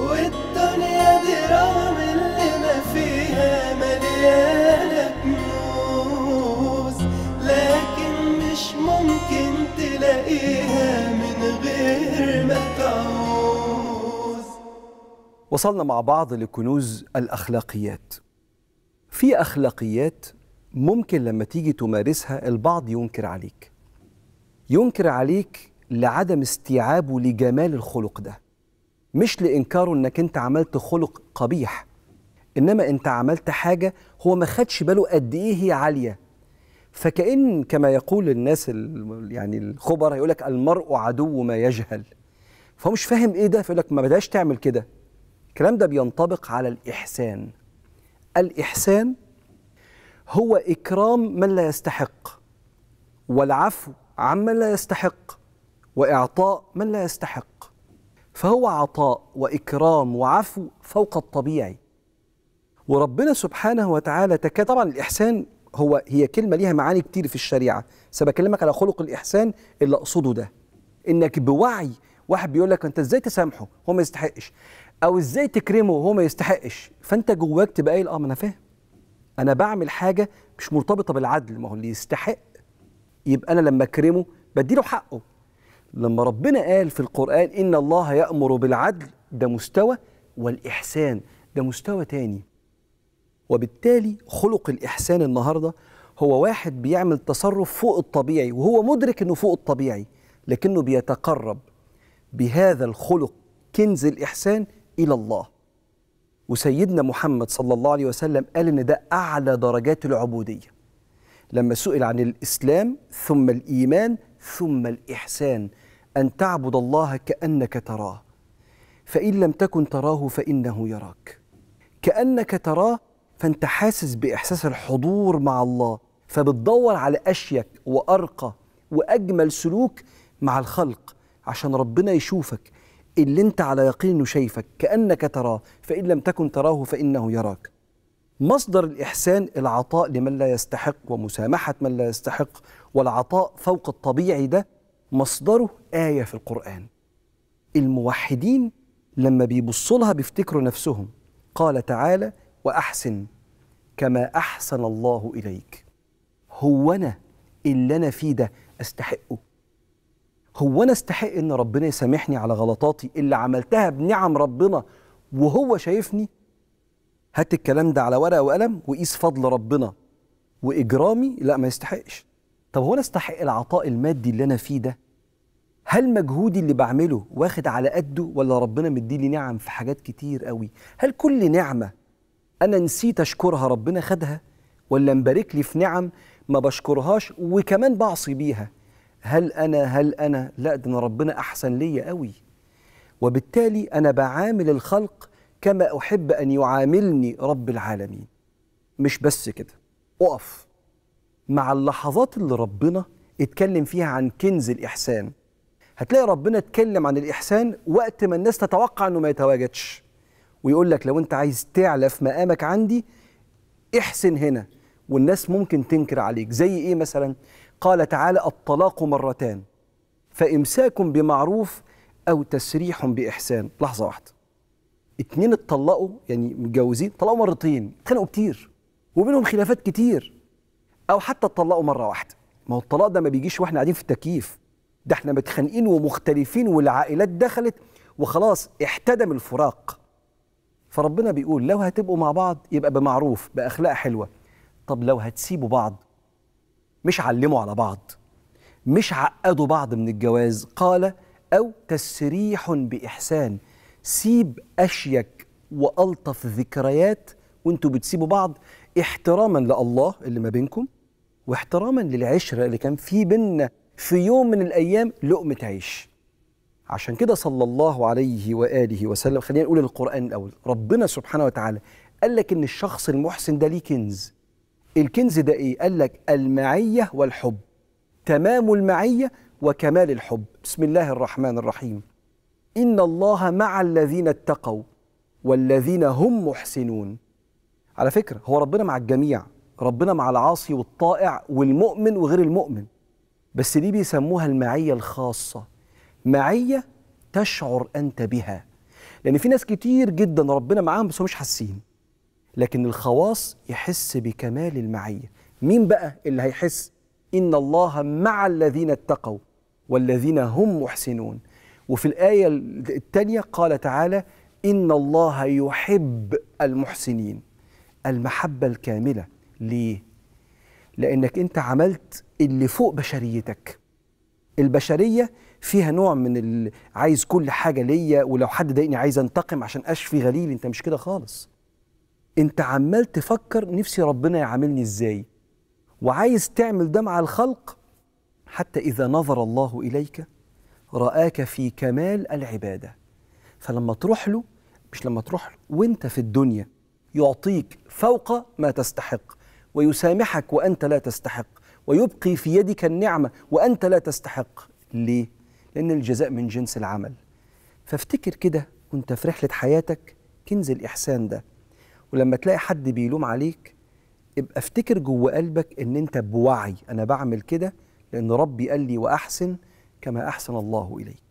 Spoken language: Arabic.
والدنيا دي رغم اللي ما فيها مليانة كنوز لكن مش ممكن تلاقيها من غير ما تعوز وصلنا مع بعض لكنوز الأخلاقيات في أخلاقيات ممكن لما تيجي تمارسها البعض ينكر عليك ينكر عليك لعدم استيعابه لجمال الخلق ده مش لانكاره انك انت عملت خلق قبيح انما انت عملت حاجه هو ما خدش باله قد ايه هي عاليه فكأن كما يقول الناس يعني الخبراء يقول لك المرء عدو ما يجهل فهو مش فاهم ايه ده فيقول لك ما بداش تعمل كده الكلام ده بينطبق على الإحسان الإحسان هو إكرام من لا يستحق والعفو عمن لا يستحق وإعطاء من لا يستحق فهو عطاء وإكرام وعفو فوق الطبيعي وربنا سبحانه وتعالى تكاد طبعا الإحسان هو هي كلمة ليها معاني كتير في الشريعة سبكلمك على خلق الإحسان اللي أقصده ده إنك بوعي واحد بيقول لك أنت إزاي تسامحه هو ما يستحقش أو إزاي تكرمه هو ما يستحقش فأنت جواك تبقى قايل أه ما أنا فاهم أنا بعمل حاجة مش مرتبطة بالعدل ما هو اللي يستحق يبقى أنا لما أكرمه بديله حقه لما ربنا قال في القرآن إن الله يأمر بالعدل ده مستوى والإحسان ده مستوى تاني وبالتالي خلق الإحسان النهاردة هو واحد بيعمل تصرف فوق الطبيعي وهو مدرك إنه فوق الطبيعي لكنه بيتقرب بهذا الخلق كنز الإحسان إلى الله وسيدنا محمد صلى الله عليه وسلم قال إن ده أعلى درجات العبودية لما سئل عن الإسلام ثم الإيمان ثم الإحسان أن تعبد الله كأنك تراه فإن لم تكن تراه فإنه يراك كأنك تراه فأنت حاسس بإحساس الحضور مع الله فبتدور على أشيك وأرقى وأجمل سلوك مع الخلق عشان ربنا يشوفك اللي أنت على يقين إنه شايفك كأنك تراه فإن لم تكن تراه فإنه يراك مصدر الإحسان العطاء لمن لا يستحق ومسامحة من لا يستحق والعطاء فوق الطبيعي ده مصدره آية في القرآن الموحدين لما بيبصوا لها بيفتكروا نفسهم قال تعالى وأحسن كما أحسن الله إليك هو أنا اللي أنا فيه ده أستحقه هو أنا أستحق إن ربنا يسامحني على غلطاتي اللي عملتها بنعم ربنا وهو شايفني هات الكلام ده على ورقه وقلم وقيس فضل ربنا واجرامي لا ما يستحقش طب هو انا استحق العطاء المادي اللي انا فيه ده هل مجهودي اللي بعمله واخد على قده ولا ربنا مديني نعم في حاجات كتير قوي هل كل نعمه انا نسيت اشكرها ربنا خدها ولا مبارك لي في نعم ما بشكرهاش وكمان بعصي بيها هل انا هل انا لا ده انا ربنا احسن ليا قوي وبالتالي انا بعامل الخلق كما أحب أن يعاملني رب العالمين مش بس كده أقف مع اللحظات اللي ربنا اتكلم فيها عن كنز الإحسان هتلاقي ربنا اتكلم عن الإحسان وقت ما الناس تتوقع أنه ما يتواجدش ويقول لك لو أنت عايز تعلى في مقامك عندي احسن هنا والناس ممكن تنكر عليك زي إيه مثلا قال تعالى الطلاق مرتان فإمساك بمعروف أو تسريح بإحسان لحظة واحدة اتنين اتطلقوا يعني متجوزين اتطلقوا مرتين اتخانقوا كتير وبينهم خلافات كتير او حتى اتطلقوا مره واحده ما هو الطلاق ده ما بيجيش واحنا قاعدين في التكييف ده احنا متخانقين ومختلفين والعائلات دخلت وخلاص احتدم الفراق فربنا بيقول لو هتبقوا مع بعض يبقى بمعروف باخلاق حلوه طب لو هتسيبوا بعض مش علموا على بعض مش عقدوا بعض من الجواز قال او تسريح باحسان سيب أشيك وألطف ذكريات وانتوا بتسيبوا بعض احتراما لله اللي ما بينكم واحتراما للعشرة اللي كان في بينا في يوم من الأيام لقمة عيش عشان كده صلى الله عليه وآله وسلم خلينا نقول القرآن الأول ربنا سبحانه وتعالى قال لك إن الشخص المحسن ده ليه كنز الكنز ده إيه؟ قال لك المعية والحب تمام المعية وكمال الحب بسم الله الرحمن الرحيم إن الله مع الذين اتقوا والذين هم محسنون على فكرة هو ربنا مع الجميع ربنا مع العاصي والطائع والمؤمن وغير المؤمن بس دي بيسموها المعية الخاصة معية تشعر أنت بها لأن في ناس كتير جدا ربنا معاهم بس مش حاسين لكن الخواص يحس بكمال المعية مين بقى اللي هيحس إن الله مع الذين اتقوا والذين هم محسنون وفي الآية الثانية قال تعالى إن الله يحب المحسنين المحبة الكاملة ليه؟ لأنك أنت عملت اللي فوق بشريتك البشرية فيها نوع من ال... عايز كل حاجة ليا ولو حد ضايقني عايز انتقم عشان أشفي غليل أنت مش كده خالص أنت عمال تفكر نفسي ربنا يعاملني إزاي وعايز تعمل ده مع الخلق حتى إذا نظر الله إليك رآك في كمال العبادة فلما تروح له مش لما تروح له وانت في الدنيا يعطيك فوق ما تستحق ويسامحك وانت لا تستحق ويبقي في يدك النعمة وانت لا تستحق ليه؟ لأن الجزاء من جنس العمل فافتكر كده وانت في رحلة حياتك كنز الإحسان ده ولما تلاقي حد بيلوم عليك ابقى افتكر جوه قلبك ان انت بوعي انا بعمل كده لان ربي قال لي واحسن كما أحسن الله إليك